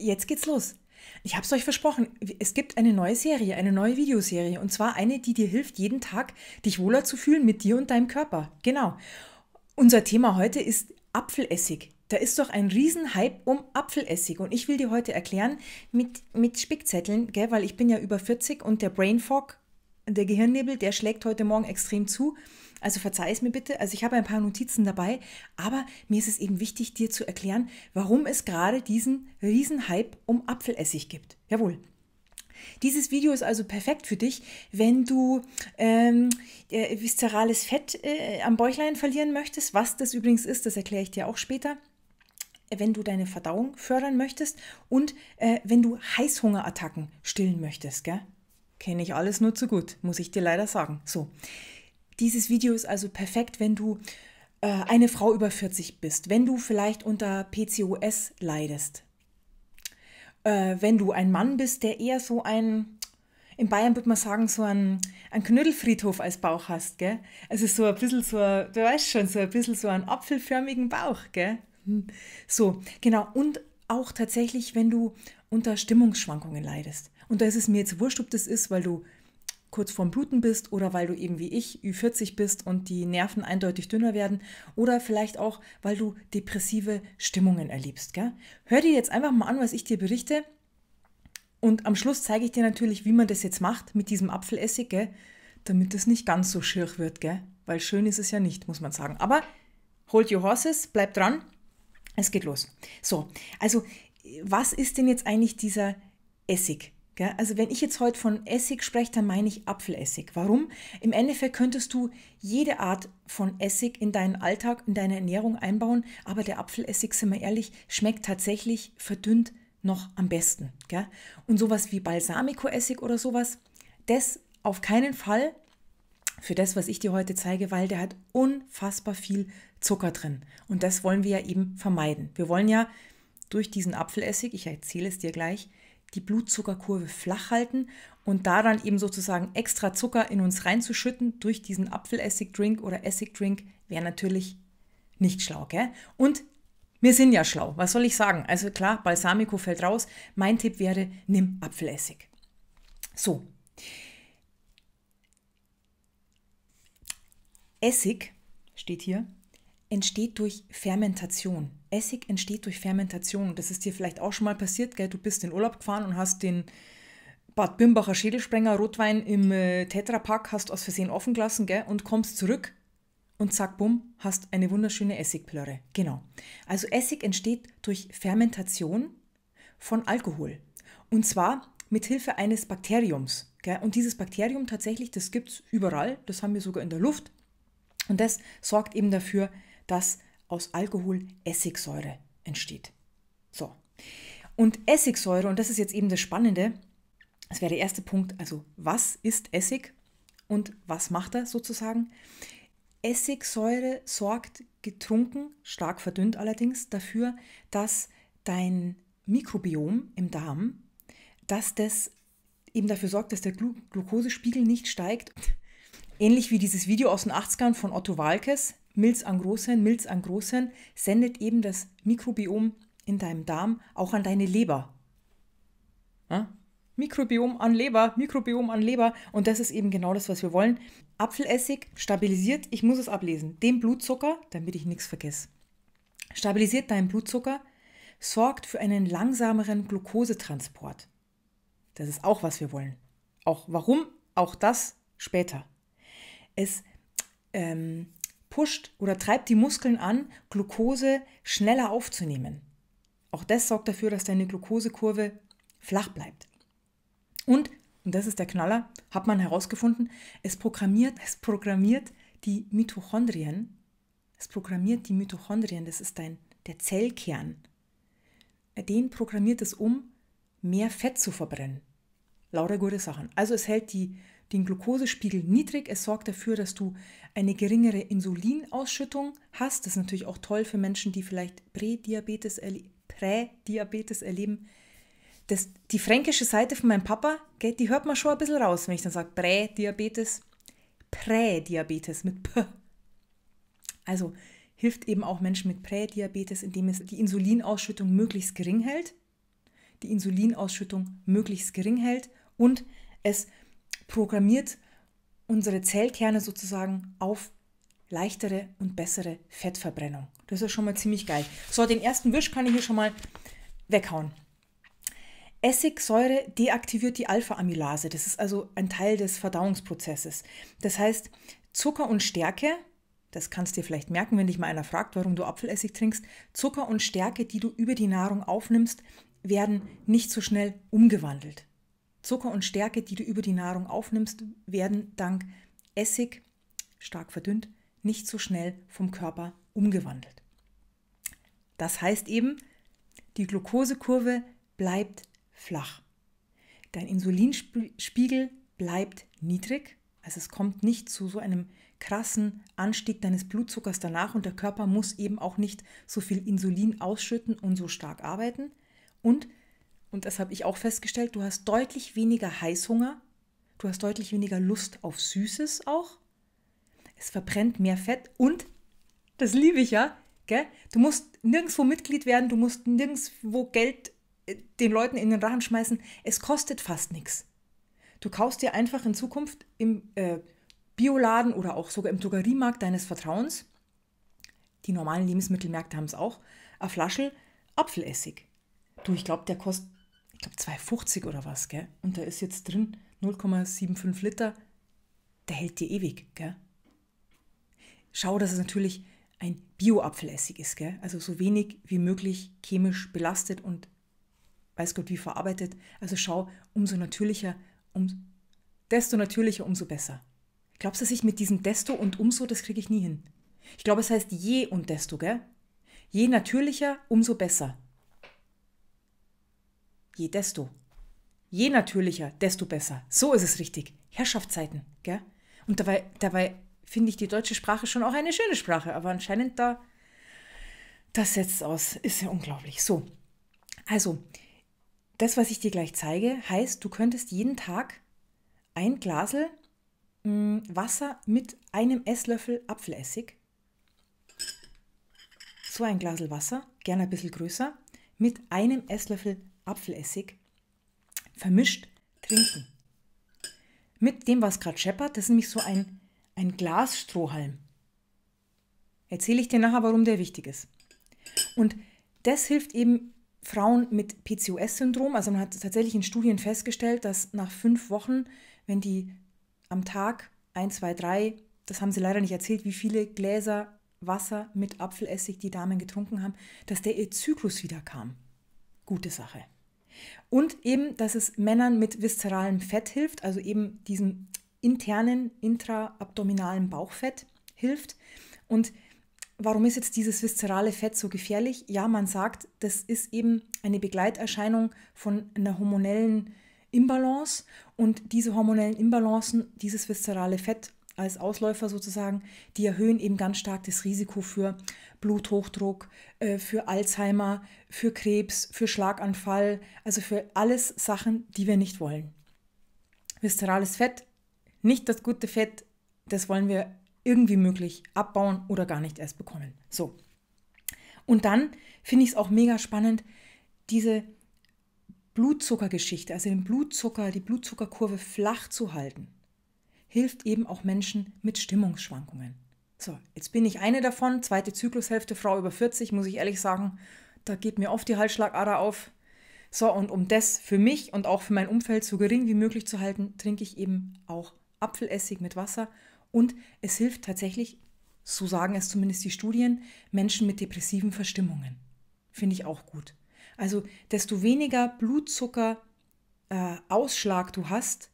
jetzt geht's los. Ich habe es euch versprochen, es gibt eine neue Serie, eine neue Videoserie. Und zwar eine, die dir hilft, jeden Tag dich wohler zu fühlen mit dir und deinem Körper. Genau. Unser Thema heute ist Apfelessig. Da ist doch ein Riesenhype um Apfelessig. Und ich will dir heute erklären, mit, mit Spickzetteln, gell, weil ich bin ja über 40 und der Brain Fog der Gehirnnebel, der schlägt heute Morgen extrem zu. Also verzeih es mir bitte. Also ich habe ein paar Notizen dabei, aber mir ist es eben wichtig, dir zu erklären, warum es gerade diesen Riesenhype um Apfelessig gibt. Jawohl. Dieses Video ist also perfekt für dich, wenn du ähm, äh, viszerales Fett äh, am Bäuchlein verlieren möchtest. Was das übrigens ist, das erkläre ich dir auch später wenn du deine Verdauung fördern möchtest und äh, wenn du Heißhungerattacken stillen möchtest. Gell? Kenne ich alles nur zu gut, muss ich dir leider sagen. So, dieses Video ist also perfekt, wenn du äh, eine Frau über 40 bist, wenn du vielleicht unter PCOS leidest, äh, wenn du ein Mann bist, der eher so ein, in Bayern würde man sagen, so ein, ein Knödelfriedhof als Bauch hast, gell? Also so ein bisschen so, ein, du weißt schon, so ein bisschen so ein apfelförmigen Bauch, gell? Hm. So, genau. Und auch tatsächlich, wenn du unter Stimmungsschwankungen leidest. Und da ist es mir jetzt wurscht, ob das ist, weil du kurz vorm Bluten bist oder weil du eben wie ich Ü40 bist und die Nerven eindeutig dünner werden oder vielleicht auch, weil du depressive Stimmungen erlebst. Gell? Hör dir jetzt einfach mal an, was ich dir berichte und am Schluss zeige ich dir natürlich, wie man das jetzt macht mit diesem Apfelessig, gell? damit es nicht ganz so schier wird, gell? weil schön ist es ja nicht, muss man sagen. Aber hold your horses, bleib dran, es geht los. So, also was ist denn jetzt eigentlich dieser Essig? Also wenn ich jetzt heute von Essig spreche, dann meine ich Apfelessig. Warum? Im Endeffekt könntest du jede Art von Essig in deinen Alltag, in deine Ernährung einbauen, aber der Apfelessig, sind wir ehrlich, schmeckt tatsächlich verdünnt noch am besten. Und sowas wie Balsamico-Essig oder sowas, das auf keinen Fall für das, was ich dir heute zeige, weil der hat unfassbar viel Zucker drin. Und das wollen wir ja eben vermeiden. Wir wollen ja durch diesen Apfelessig, ich erzähle es dir gleich, die Blutzuckerkurve flach halten und da dann eben sozusagen extra Zucker in uns reinzuschütten durch diesen Apfelessigdrink oder Essigdrink wäre natürlich nicht schlau, gell? Und wir sind ja schlau, was soll ich sagen? Also klar, Balsamico fällt raus. Mein Tipp wäre, nimm Apfelessig. So. Essig steht hier, entsteht durch Fermentation. Essig entsteht durch Fermentation. Das ist dir vielleicht auch schon mal passiert, gell? Du bist in Urlaub gefahren und hast den Bad Bimbacher Schädelsprenger Rotwein im äh, Tetrapack hast aus Versehen offen gelassen, gell? Und kommst zurück und zack, bumm, hast eine wunderschöne Essigplörre. Genau. Also Essig entsteht durch Fermentation von Alkohol. Und zwar mit Hilfe eines Bakteriums. Gell? Und dieses Bakterium tatsächlich, das gibt es überall, das haben wir sogar in der Luft. Und das sorgt eben dafür, dass aus Alkohol Essigsäure entsteht. So. Und Essigsäure, und das ist jetzt eben das Spannende, das wäre der erste Punkt, also was ist Essig und was macht er sozusagen? Essigsäure sorgt getrunken, stark verdünnt allerdings, dafür, dass dein Mikrobiom im Darm, dass das eben dafür sorgt, dass der Glu Glukosespiegel nicht steigt. Ähnlich wie dieses Video aus den 80ern von Otto Walkes, Milz an Großhirn, Milz an Großhirn sendet eben das Mikrobiom in deinem Darm auch an deine Leber. Ja? Mikrobiom an Leber, Mikrobiom an Leber. Und das ist eben genau das, was wir wollen. Apfelessig stabilisiert, ich muss es ablesen, den Blutzucker, damit ich nichts vergesse. Stabilisiert deinen Blutzucker, sorgt für einen langsameren Glukosetransport. Das ist auch, was wir wollen. Auch warum, auch das später. Es ähm, pusht oder treibt die Muskeln an, Glucose schneller aufzunehmen. Auch das sorgt dafür, dass deine Glukosekurve flach bleibt. Und, und das ist der Knaller, hat man herausgefunden, es programmiert, es programmiert die Mitochondrien. Es programmiert die Mitochondrien, das ist dein, der Zellkern. Den programmiert es um, mehr Fett zu verbrennen. Lauter gute Sachen. Also es hält die den Glukosespiegel niedrig. Es sorgt dafür, dass du eine geringere Insulinausschüttung hast. Das ist natürlich auch toll für Menschen, die vielleicht Prädiabetes, erle Prädiabetes erleben. Das, die fränkische Seite von meinem Papa, gell, die hört man schon ein bisschen raus, wenn ich dann sage Prädiabetes, Prädiabetes mit P. Also hilft eben auch Menschen mit Prädiabetes, indem es die Insulinausschüttung möglichst gering hält, die Insulinausschüttung möglichst gering hält und es programmiert unsere Zellkerne sozusagen auf leichtere und bessere Fettverbrennung. Das ist schon mal ziemlich geil. So, den ersten Wisch kann ich hier schon mal weghauen. Essigsäure deaktiviert die Alpha-Amylase. Das ist also ein Teil des Verdauungsprozesses. Das heißt, Zucker und Stärke, das kannst du dir vielleicht merken, wenn dich mal einer fragt, warum du Apfelessig trinkst, Zucker und Stärke, die du über die Nahrung aufnimmst, werden nicht so schnell umgewandelt. Zucker und Stärke, die du über die Nahrung aufnimmst, werden dank Essig, stark verdünnt, nicht so schnell vom Körper umgewandelt. Das heißt eben, die Glukosekurve bleibt flach. Dein Insulinspiegel bleibt niedrig, also es kommt nicht zu so einem krassen Anstieg deines Blutzuckers danach und der Körper muss eben auch nicht so viel Insulin ausschütten und so stark arbeiten. Und und das habe ich auch festgestellt, du hast deutlich weniger Heißhunger, du hast deutlich weniger Lust auf Süßes auch. Es verbrennt mehr Fett und, das liebe ich ja, gell? du musst nirgendwo Mitglied werden, du musst nirgendwo Geld äh, den Leuten in den Rachen schmeißen. Es kostet fast nichts. Du kaufst dir einfach in Zukunft im äh, Bioladen oder auch sogar im Drogeriemarkt deines Vertrauens, die normalen Lebensmittelmärkte haben es auch, eine Flasche Apfelessig. Du, ich glaube, der kostet ich glaube 2,50 oder was, gell? Und da ist jetzt drin 0,75 Liter, der hält dir ewig, gell? Schau, dass es natürlich ein Bio-Apfelessig ist, gell? Also so wenig wie möglich chemisch belastet und weiß Gott wie verarbeitet. Also schau, umso natürlicher, um, desto natürlicher, umso besser. Glaubst du, dass ich mit diesem desto und umso, das kriege ich nie hin? Ich glaube, es heißt je und desto, gell? Je natürlicher, umso besser je desto. Je natürlicher, desto besser. So ist es richtig. Herrschaftszeiten, gell? Und dabei, dabei finde ich die deutsche Sprache schon auch eine schöne Sprache, aber anscheinend da, das setzt aus. Ist ja unglaublich. So, also, das, was ich dir gleich zeige, heißt, du könntest jeden Tag ein Glasel mh, mm, Wasser mit einem Esslöffel Apfelessig, so ein Glasel Wasser, gerne ein bisschen größer, mit einem Esslöffel Apfelessig vermischt trinken. Mit dem, was gerade scheppert, das ist nämlich so ein, ein Glasstrohhalm. Erzähle ich dir nachher, warum der wichtig ist. Und das hilft eben Frauen mit PCOS-Syndrom. Also man hat tatsächlich in Studien festgestellt, dass nach fünf Wochen, wenn die am Tag 1, 2, 3, das haben sie leider nicht erzählt, wie viele Gläser Wasser mit Apfelessig die Damen getrunken haben, dass der ihr Zyklus wieder kam. Gute Sache. Und eben, dass es Männern mit viszeralem Fett hilft, also eben diesem internen intraabdominalen Bauchfett hilft. Und warum ist jetzt dieses viszerale Fett so gefährlich? Ja, man sagt, das ist eben eine Begleiterscheinung von einer hormonellen Imbalance und diese hormonellen Imbalancen, dieses viszerale Fett als Ausläufer sozusagen, die erhöhen eben ganz stark das Risiko für Bluthochdruck, äh, für Alzheimer, für Krebs, für Schlaganfall, also für alles Sachen, die wir nicht wollen. Viszerales Fett, nicht das gute Fett, das wollen wir irgendwie möglich abbauen oder gar nicht erst bekommen. So. Und dann finde ich es auch mega spannend, diese Blutzuckergeschichte, also den Blutzucker, die Blutzuckerkurve flach zu halten hilft eben auch Menschen mit Stimmungsschwankungen. So, jetzt bin ich eine davon, zweite Zyklushälfte, Frau über 40, muss ich ehrlich sagen, da geht mir oft die Halsschlagader auf. So, und um das für mich und auch für mein Umfeld so gering wie möglich zu halten, trinke ich eben auch Apfelessig mit Wasser. Und es hilft tatsächlich, so sagen es zumindest die Studien, Menschen mit depressiven Verstimmungen. Finde ich auch gut. Also, desto weniger Blutzucker äh, Ausschlag du hast,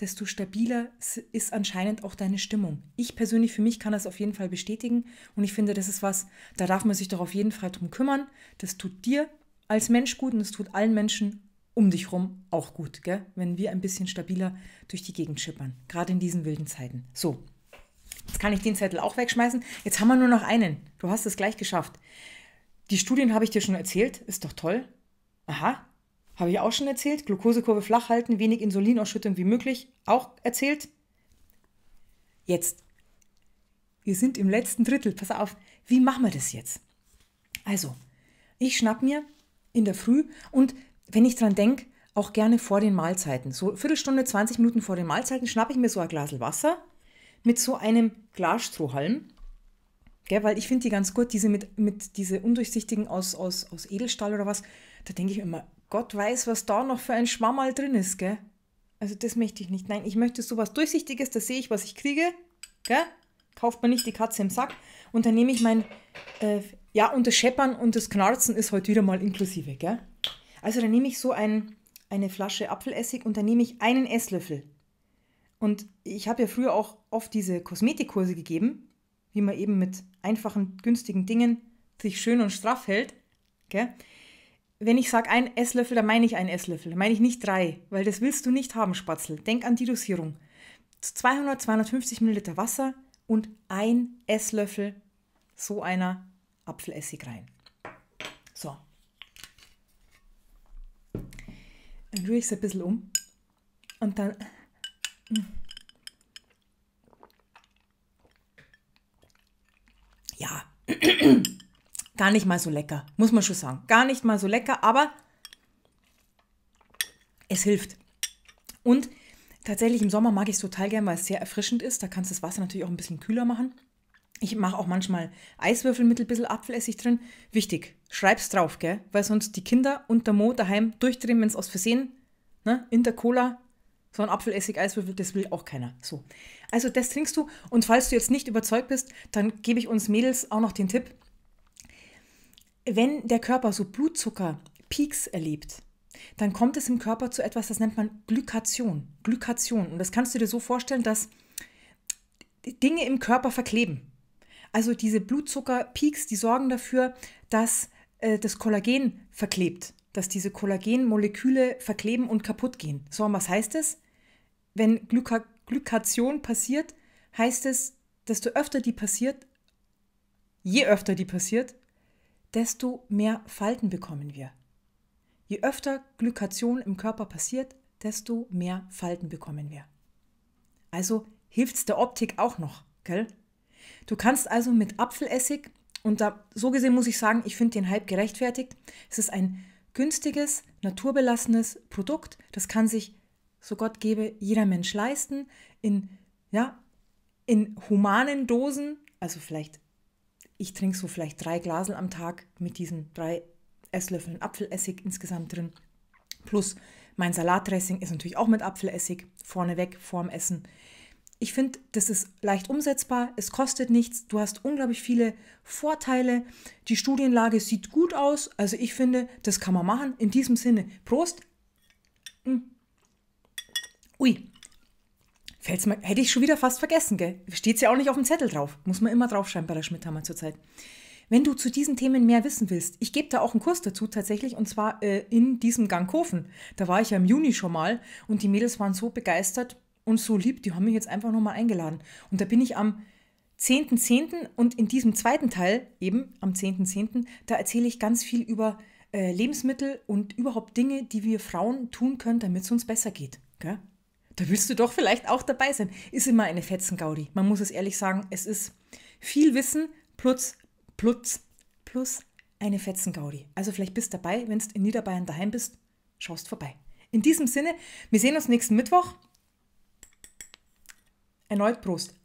desto stabiler ist anscheinend auch deine Stimmung. Ich persönlich für mich kann das auf jeden Fall bestätigen und ich finde, das ist was, da darf man sich doch auf jeden Fall drum kümmern. Das tut dir als Mensch gut und es tut allen Menschen um dich rum auch gut, gell? wenn wir ein bisschen stabiler durch die Gegend schippern, gerade in diesen wilden Zeiten. So, jetzt kann ich den Zettel auch wegschmeißen. Jetzt haben wir nur noch einen. Du hast es gleich geschafft. Die Studien habe ich dir schon erzählt, ist doch toll. Aha, habe ich auch schon erzählt. Glukosekurve flach halten, wenig Insulinausschüttung wie möglich. Auch erzählt. Jetzt. Wir sind im letzten Drittel. Pass auf. Wie machen wir das jetzt? Also, ich schnapp mir in der Früh und wenn ich dran denke, auch gerne vor den Mahlzeiten. So Viertelstunde, 20 Minuten vor den Mahlzeiten schnappe ich mir so ein Glas Wasser mit so einem Glasstrohhalm. Gell, weil ich finde die ganz gut, diese mit, mit diese undurchsichtigen aus, aus, aus Edelstahl oder was. Da denke ich immer, Gott weiß, was da noch für ein Schwammerl drin ist, gell? Also das möchte ich nicht. Nein, ich möchte sowas Durchsichtiges, da sehe ich, was ich kriege, gell? Kauft man nicht die Katze im Sack. Und dann nehme ich mein, äh, ja, und das Scheppern und das Knarzen ist heute wieder mal inklusive, gell? Also dann nehme ich so ein, eine Flasche Apfelessig und dann nehme ich einen Esslöffel. Und ich habe ja früher auch oft diese Kosmetikkurse gegeben, wie man eben mit einfachen, günstigen Dingen sich schön und straff hält, gell? wenn ich sage ein Esslöffel, dann meine ich einen Esslöffel, dann meine ich nicht drei, weil das willst du nicht haben, Spatzel. Denk an die Dosierung. 200, 250 Milliliter Wasser und ein Esslöffel so einer Apfelessig rein. So. Dann rühre ich es ein bisschen um und dann. Mm. Ja gar nicht mal so lecker, muss man schon sagen. Gar nicht mal so lecker, aber es hilft. Und tatsächlich im Sommer mag ich es total gern, weil es sehr erfrischend ist. Da kannst du das Wasser natürlich auch ein bisschen kühler machen. Ich mache auch manchmal Eiswürfel mit ein bisschen Apfelessig drin. Wichtig, schreib's drauf, gell? Weil sonst die Kinder und der Mo daheim durchdrehen, wenn es aus Versehen, ne, in der Cola, so ein Apfelessig-Eiswürfel, das will auch keiner. So. Also das trinkst du. Und falls du jetzt nicht überzeugt bist, dann gebe ich uns Mädels auch noch den Tipp, wenn der Körper so Blutzucker-Peaks erlebt, dann kommt es im Körper zu etwas, das nennt man Glykation. Glykation. Und das kannst du dir so vorstellen, dass Dinge im Körper verkleben. Also diese Blutzucker-Peaks, die sorgen dafür, dass äh, das Kollagen verklebt, dass diese Kollagenmoleküle verkleben und kaputt gehen. So, und was heißt es? Wenn Glyka Glykation passiert, heißt es, desto öfter die passiert, je öfter die passiert, desto mehr Falten bekommen wir. Je öfter Glykation im Körper passiert, desto mehr Falten bekommen wir. Also hilft es der Optik auch noch, gell? Du kannst also mit Apfelessig, und da, so gesehen muss ich sagen, ich finde den Hype gerechtfertigt. Es ist ein günstiges, naturbelassenes Produkt. Das kann sich, so Gott gebe, jeder Mensch leisten. In, ja, in humanen Dosen, also vielleicht ich trinke so vielleicht drei Glasel am Tag mit diesen drei Esslöffeln Apfelessig insgesamt drin. Plus mein Salatdressing ist natürlich auch mit Apfelessig vorneweg, vorm Essen. Ich finde, das ist leicht umsetzbar, es kostet nichts, du hast unglaublich viele Vorteile, die Studienlage sieht gut aus, also ich finde, das kann man machen. In diesem Sinne, Prost! Hm. Ui, Fällt's mal, hätte ich schon wieder fast vergessen, gell? Steht ja auch nicht auf dem Zettel drauf. Muss man immer draufschreiben bei der Schmidthammer zurzeit. Wenn du zu diesen Themen mehr wissen willst, ich gebe da auch einen Kurs dazu tatsächlich und zwar äh, in diesem Ganghofen. Da war ich ja im Juni schon mal und die Mädels waren so begeistert und so lieb, die haben mich jetzt einfach nochmal eingeladen. Und da bin ich am 10.10. .10. und in diesem zweiten Teil, eben am 10.10., .10., da erzähle ich ganz viel über äh, Lebensmittel und überhaupt Dinge, die wir Frauen tun können, damit es uns besser geht. Gell? da willst du doch vielleicht auch dabei sein. Ist immer eine Fetzengaudi. Man muss es ehrlich sagen, es ist viel Wissen plus, plus, plus eine Fetzengaudi. Also vielleicht bist du dabei, wenn du in Niederbayern daheim bist, schaust vorbei. In diesem Sinne, wir sehen uns nächsten Mittwoch. Erneut Prost.